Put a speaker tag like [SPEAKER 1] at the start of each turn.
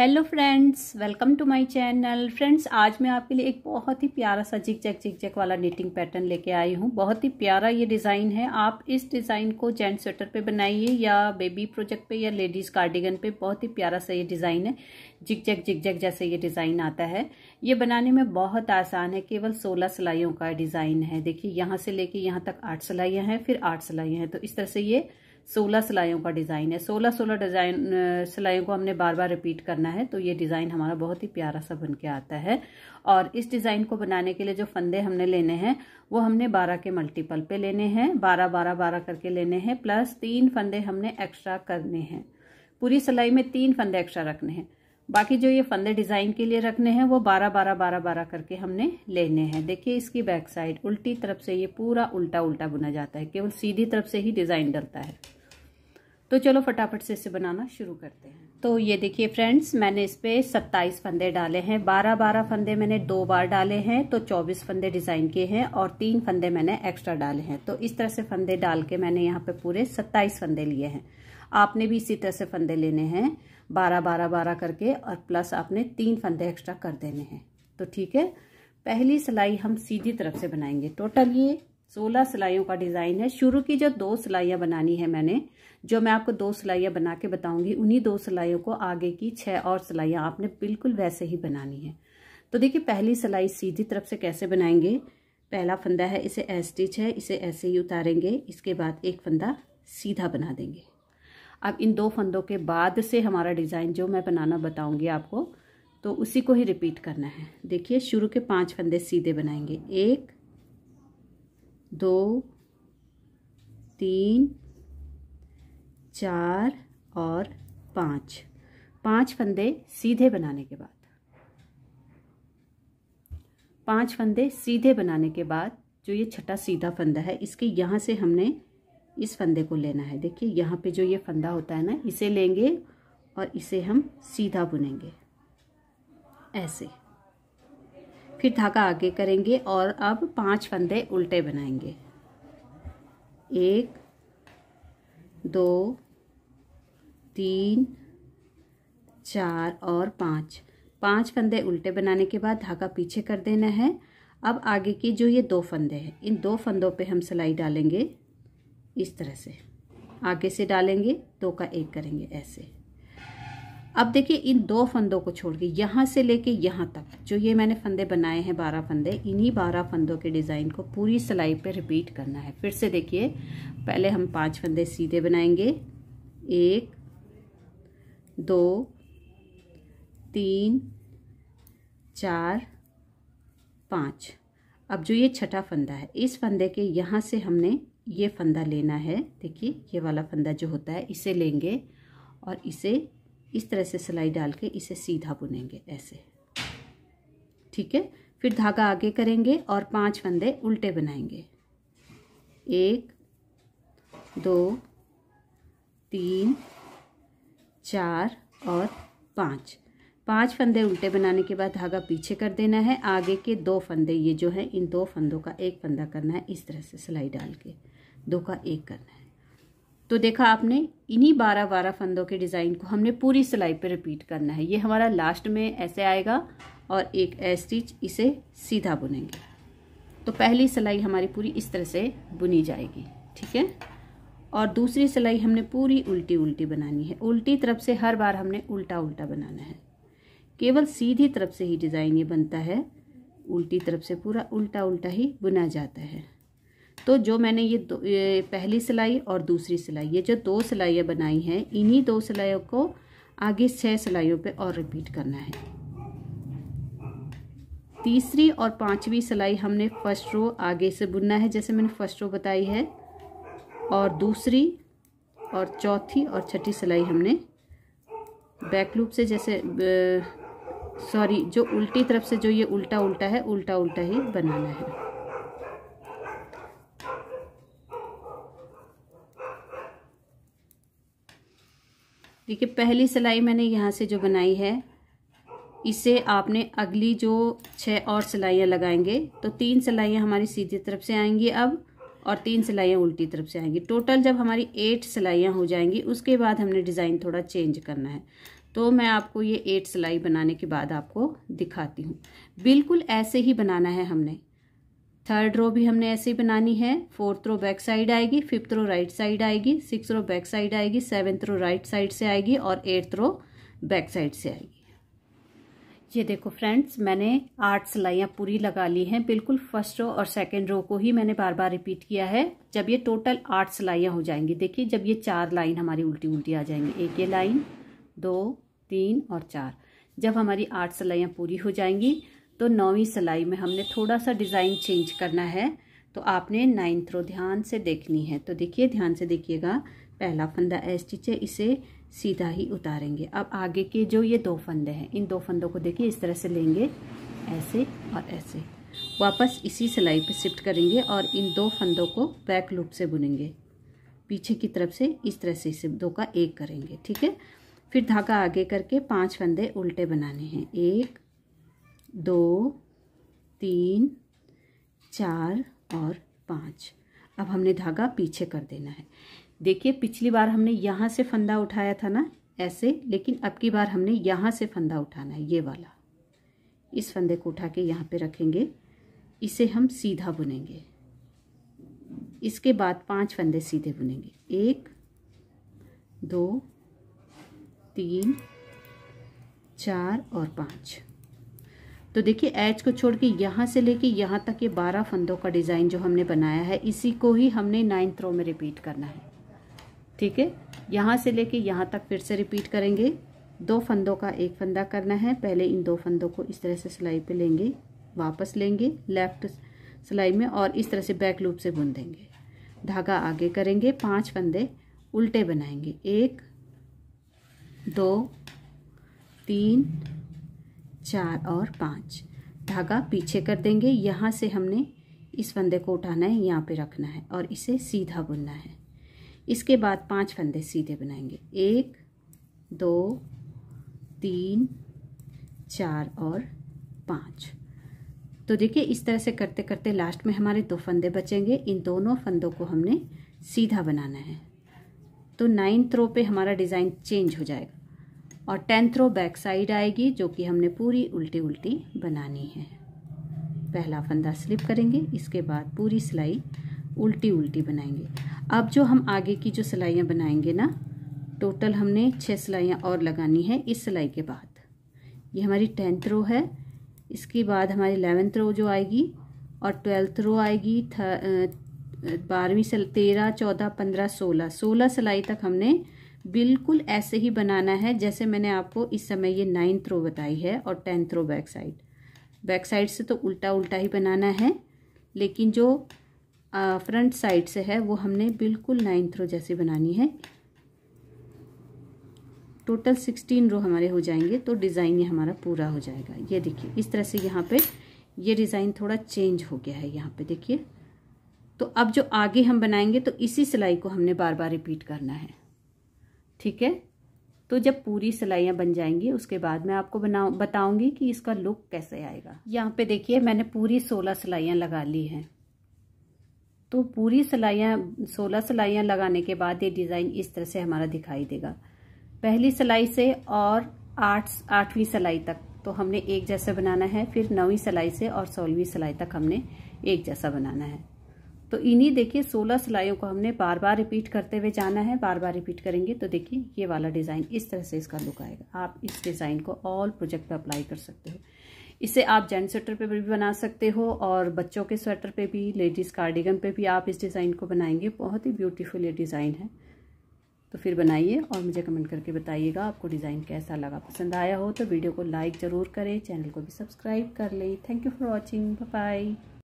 [SPEAKER 1] hello friends welcome to my channel friends आज मैं आपके लिए एक बहुत ही प्यारा सा जिक जैक जिक जैक वाला नीटिंग पैटर्न लेके आई हूँ बहुत ही प्यारा ये डिज़ाइन है आप इस डिज़ाइन को जेंट स्वेटर पे बनाइए या बेबी प्रोजेक्ट पे या लेडीज़ कार्डिगन पे बहुत ही प्यारा सा ये डिज़ाइन है जिक जैक जिक जैक जैसे ये डिज़ाइन आता है ये बनाने में बहुत आसान है केवल सोलह सिलाइयों का डिज़ाइन है देखिए यहाँ से लेके यहाँ तक आठ सिलाइयाँ हैं फिर आठ सिलाइयाँ हैं तो इस तरह से ये सोलह सिलाइयों का डिज़ाइन है सोलह सोलह डिज़ाइन सिलाइयों को हमने बार बार रिपीट करना है तो ये डिज़ाइन हमारा बहुत ही प्यारा सा बन के आता है और इस डिज़ाइन को बनाने के लिए जो फंदे हमने लेने हैं वो हमने बारह के मल्टीपल पे लेने हैं बारह बारह बारह करके लेने हैं प्लस तीन फंदे हमने एक्स्ट्रा करने हैं पूरी सिलाई में तीन फंदे एक्स्ट्रा रखने हैं बाकी जो ये फंदे डिज़ाइन के लिए रखने हैं वो बारह बारह बारह बारह करके हमने लेने हैं देखिए इसकी बैक साइड उल्टी तरफ से ये पूरा उल्टा उल्टा बुना जाता है केवल सीधी तरफ से ही डिज़ाइन डलता है तो चलो फटाफट से इसे बनाना शुरू करते हैं तो ये देखिए फ्रेंड्स मैंने इस पर सत्ताईस फंदे डाले हैं बारह बारह फंदे मैंने दो बार डाले हैं तो चौबीस फंदे डिज़ाइन के हैं और तीन फंदे मैंने एक्स्ट्रा डाले हैं तो इस तरह से फंदे डाल के मैंने यहाँ पे पूरे सत्ताईस फंदे लिए हैं आपने भी इसी तरह से फंदे लेने हैं बारह बारह बारह करके और प्लस आपने तीन फंदे एक्स्ट्रा कर देने हैं तो ठीक है पहली सिलाई हम सीधी तरफ से बनाएंगे टोटल ये सोलह सिलाइयों का डिज़ाइन है शुरू की जो दो सिलाइयाँ बनानी है मैंने जो मैं आपको दो सिलाइयाँ बना के बताऊँगी उन्हीं दो सिलाइयों को आगे की छः और सिलाइयाँ आपने बिल्कुल वैसे ही बनानी है तो देखिए पहली सिलाई सीधी तरफ से कैसे बनाएंगे पहला फंदा है इसे एस स्टिच है इसे ऐसे ही उतारेंगे इसके बाद एक फंदा सीधा बना देंगे अब इन दो फंदों के बाद से हमारा डिज़ाइन जो मैं बनाना बताऊँगी आपको तो उसी को ही रिपीट करना है देखिए शुरू के पाँच फंदे सीधे बनाएंगे एक दो तीन चार और पाँच पाँच फंदे सीधे बनाने के बाद पाँच फंदे सीधे बनाने के बाद जो ये छठा सीधा फंदा है इसके यहाँ से हमने इस फंदे को लेना है देखिए यहाँ पे जो ये फंदा होता है ना इसे लेंगे और इसे हम सीधा बुनेंगे ऐसे फिर धागा आगे करेंगे और अब पांच फंदे उल्टे बनाएंगे एक दो तीन चार और पाँच पांच फंदे उल्टे बनाने के बाद धागा पीछे कर देना है अब आगे के जो ये दो फंदे हैं इन दो फंदों पे हम सिलाई डालेंगे इस तरह से आगे से डालेंगे दो का एक करेंगे ऐसे अब देखिए इन दो फंदों को छोड़ के यहाँ से लेके यहाँ तक जो ये मैंने फंदे बनाए हैं बारह फंदे इन्हीं बारह फंदों के डिज़ाइन को पूरी सिलाई पे रिपीट करना है फिर से देखिए पहले हम पांच फंदे सीधे बनाएंगे एक दो तीन चार पाँच अब जो ये छठा फंदा है इस फंदे के यहाँ से हमने ये फंदा लेना है देखिए ये वाला फंदा जो होता है इसे लेंगे और इसे इस तरह से सिलाई डाल के इसे सीधा बुनेंगे ऐसे ठीक है फिर धागा आगे करेंगे और पांच फंदे उल्टे बनाएंगे एक दो तीन चार और पाँच पांच फंदे उल्टे बनाने के बाद धागा पीछे कर देना है आगे के दो फंदे ये जो हैं इन दो फंदों का एक फंदा करना है इस तरह से सिलाई डाल के दो का एक करना है तो देखा आपने इन्हीं बारह बारह फंदों के डिज़ाइन को हमने पूरी सिलाई पर रिपीट करना है ये हमारा लास्ट में ऐसे आएगा और एक स्टिच इसे सीधा बुनेंगे तो पहली सिलाई हमारी पूरी इस तरह से बुनी जाएगी ठीक है और दूसरी सिलाई हमने पूरी उल्टी उल्टी बनानी है उल्टी तरफ से हर बार हमने उल्टा उल्टा बनाना है केवल सीधी तरफ से ही डिज़ाइन ये बनता है उल्टी तरफ से पूरा उल्टा उल्टा ही बुना जाता है तो जो मैंने ये, दो, ये पहली सिलाई और दूसरी सिलाई ये जो दो सिलाइयाँ बनाई हैं इन्हीं दो सिलाइयों को आगे छः सिलाइयों पे और रिपीट करना है तीसरी और पांचवी सिलाई हमने फर्स्ट रो आगे से बुनना है जैसे मैंने फर्स्ट रो बताई है और दूसरी और चौथी और छठी सिलाई हमने बैक लूप से जैसे सॉरी जो उल्टी तरफ से जो ये उल्टा उल्टा है उल्टा उल्टा ही बनाना है देखिए पहली सिलाई मैंने यहाँ से जो बनाई है इसे आपने अगली जो छः और सिलाइयाँ लगाएंगे तो तीन सिलाइयाँ हमारी सीधी तरफ से आएंगी अब और तीन सिलाइयाँ उल्टी तरफ से आएंगी टोटल जब हमारी एट सिलाइयाँ हो जाएंगी उसके बाद हमने डिज़ाइन थोड़ा चेंज करना है तो मैं आपको ये एट सिलाई बनाने के बाद आपको दिखाती हूँ बिल्कुल ऐसे ही बनाना है हमने थर्ड रो भी हमने ऐसे ही बनानी है फोर्थ रो बैक साइड आएगी फिफ्थ रो राइट साइड आएगी सिक्स रो बैक साइड आएगी सेवन्थ रो राइट साइड से आएगी और एट्थ रो बैक साइड से आएगी ये देखो फ्रेंड्स मैंने आठ सिलाइयाँ पूरी लगा ली हैं बिल्कुल फर्स्ट रो और सेकंड रो को ही मैंने बार बार रिपीट किया है जब ये टोटल आठ सिलाइयाँ हो जाएंगी देखिए जब ये चार लाइन हमारी उल्टी उल्टी आ जाएंगी एक ये लाइन दो तीन और चार जब हमारी आठ सिलाइयाँ पूरी हो जाएंगी तो नौवीं सिलाई में हमने थोड़ा सा डिज़ाइन चेंज करना है तो आपने नाइन्थ रो ध्यान से देखनी है तो देखिए ध्यान से देखिएगा पहला फंदा ए स्टिच है इसे सीधा ही उतारेंगे अब आगे के जो ये दो फंदे हैं इन दो फंदों को देखिए इस तरह से लेंगे ऐसे और ऐसे वापस इसी सिलाई पर शिफ्ट करेंगे और इन दो फंदों को बैक लूप से बुनेंगे पीछे की तरफ से इस तरह से इसे दो का एक करेंगे ठीक है फिर धागा आगे करके पांच फंदे उल्टे बनाने हैं एक दो तीन चार और पाँच अब हमने धागा पीछे कर देना है देखिए पिछली बार हमने यहाँ से फंदा उठाया था ना ऐसे लेकिन अब की बार हमने यहाँ से फंदा उठाना है ये वाला इस फंदे को उठा के यहाँ पे रखेंगे इसे हम सीधा बुनेंगे इसके बाद पांच फंदे सीधे बुनेंगे एक दो तीन चार और पाँच तो देखिए एच को छोड़ के यहाँ से लेके यहाँ तक ये यह बारह फंदों का डिज़ाइन जो हमने बनाया है इसी को ही हमने नाइन्थ रो में रिपीट करना है ठीक है यहाँ से लेके यहाँ तक फिर से रिपीट करेंगे दो फंदों का एक फंदा करना है पहले इन दो फंदों को इस तरह से सिलाई पे लेंगे वापस लेंगे लेफ्ट सिलाई में और इस तरह से बैक लूप से बुन देंगे धागा आगे करेंगे पांच फंदे उल्टे बनाएंगे एक दो तीन चार और पाँच धागा पीछे कर देंगे यहाँ से हमने इस फंदे को उठाना है यहाँ पे रखना है और इसे सीधा बुनना है इसके बाद पांच फंदे सीधे बनाएंगे एक दो तीन चार और पाँच तो देखिए इस तरह से करते करते लास्ट में हमारे दो फंदे बचेंगे इन दोनों फंदों को हमने सीधा बनाना है तो नाइन्थ रो पे हमारा डिज़ाइन चेंज हो जाएगा और टेंथ रो बैक साइड आएगी जो कि हमने पूरी उल्टी उल्टी बनानी है पहला फंदा स्लिप करेंगे इसके बाद पूरी सिलाई उल्टी उल्टी बनाएंगे अब जो हम आगे की जो सिलाइयाँ बनाएंगे ना टोटल हमने छः सिलाइयाँ और लगानी है इस सिलाई के बाद ये हमारी टेंथ रो है इसके बाद हमारी इलेवेंथ रो जो आएगी और ट्वेल्थ रो आएगी बारहवीं से तेरह चौदह पंद्रह सोलह सोलह सिलाई तक हमने बिल्कुल ऐसे ही बनाना है जैसे मैंने आपको इस समय ये नाइन थ्रो बताई है और ten row back side back side से तो उल्टा उल्टा ही बनाना है लेकिन जो फ्रंट साइड से है वो हमने बिल्कुल नाइन थ्रो जैसी बनानी है टोटल सिक्सटीन रो हमारे हो जाएंगे तो डिज़ाइन ये हमारा पूरा हो जाएगा ये देखिए इस तरह से यहाँ पे ये डिज़ाइन थोड़ा चेंज हो गया है यहाँ पे देखिए तो अब जो आगे हम बनाएंगे तो इसी सिलाई को हमने बार बार रिपीट करना है ठीक है तो जब पूरी सिलाइयाँ बन जाएंगी उसके बाद मैं आपको बना बताऊंगी कि इसका लुक कैसे आएगा यहाँ पे देखिए मैंने पूरी सोलह सिलाइयाँ लगा ली हैं तो पूरी सिलाइयाँ सोलह सिलाइयाँ लगाने के बाद ये डिज़ाइन इस तरह से हमारा दिखाई देगा पहली सिलाई से और आठ आठवीं सिलाई तक तो हमने एक जैसा बनाना है फिर नौवीं सिलाई से और सोलहवीं सिलाई तक हमने एक जैसा बनाना है तो इन्हीं देखिए 16 सिलाइयों को हमने बार बार रिपीट करते हुए जाना है बार बार रिपीट करेंगे तो देखिए ये वाला डिज़ाइन इस तरह से इसका लुक आएगा आप इस डिज़ाइन को ऑल प्रोजेक्ट पे अप्लाई कर सकते हो इसे आप जेंट्स स्वेटर पे भी बना सकते हो और बच्चों के स्वेटर पे भी लेडीज़ कार्डिगन पे भी आप इस डिज़ाइन को बनाएंगे बहुत ही ब्यूटीफुल ये डिज़ाइन है तो फिर बनाइए और मुझे कमेंट करके बताइएगा आपको डिज़ाइन कैसा लगा पसंद आया हो तो वीडियो को लाइक ज़रूर करें चैनल को भी सब्सक्राइब कर लें thank you for watching bye